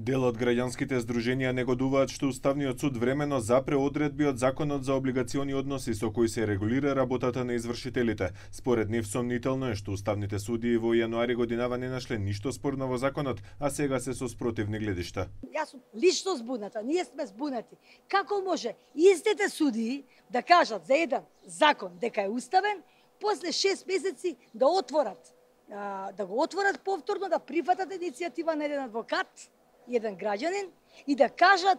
Дел од граѓанските здруженија негодуваат што Уставниот суд времено запре одредби од Законот за облигациони односи со кои се регулира работата на извршителите. Според нив сомнително е што уставните суди во јануари годинава не нашле ништо спорно во законот, а сега се со спротивни гледишта. Јас сум лично збуната, ние сме збунати. Како може истите суди да кажат за еден закон дека е уставен, после 6 месеци да отворат да го отворат повторно, да прифатат иницијатива на еден адвокат, еден граѓанин и да кажат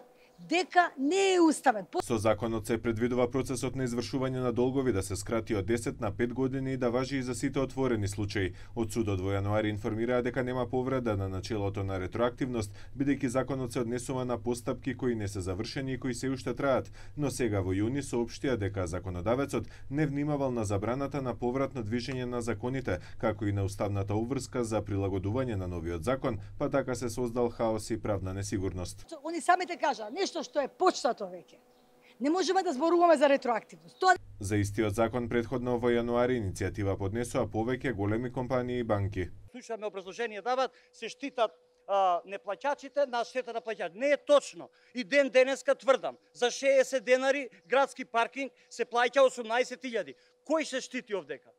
дека не е уставен. Со законот се предвидува процесот на извршување на долгови да се скрати од 10 на 5 години и да важи и за сите отворени случаи. Од судот во јануари информираа дека нема повреда на началото на ретроактивност, бидејќи законот се однесува на постапки кои не се завршени и кои се уште траат, но сега во јуни соопштија дека законодавецот не внимавал на забраната на повратно движење на законите, како и на уставната обврска за прилагодување на новиот закон, па така се создал хаос и правна несигурност. Они самите кажа, нешто нешто што е почнато веќе. Не можеме да зборуваме за ретроактивност. Тоа... За истиот закон предходно во јануари иницијатива поднесоа повеќе големи компании и банки. Слушаме образложение дават, се штитат а, неплаќачите на штета на плаќач. Не е точно. И ден денеска тврдам, за 60 денари градски паркинг се плаќа 18.000. Кој се штити овдека?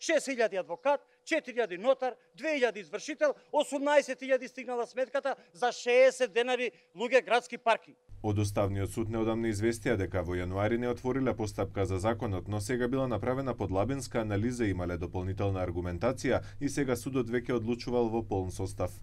6000 адвокат, 4000 нотар, 2000 извршител, 18000 стигнала сметката за 60 денари луѓе градски парки. Од Уставниот суд неодамна известија дека во јануари не отвориле постапка за законот, но сега била направена подлабинска анализа и имале дополнителна аргументација и сега судот веќе одлучувал во полн состав.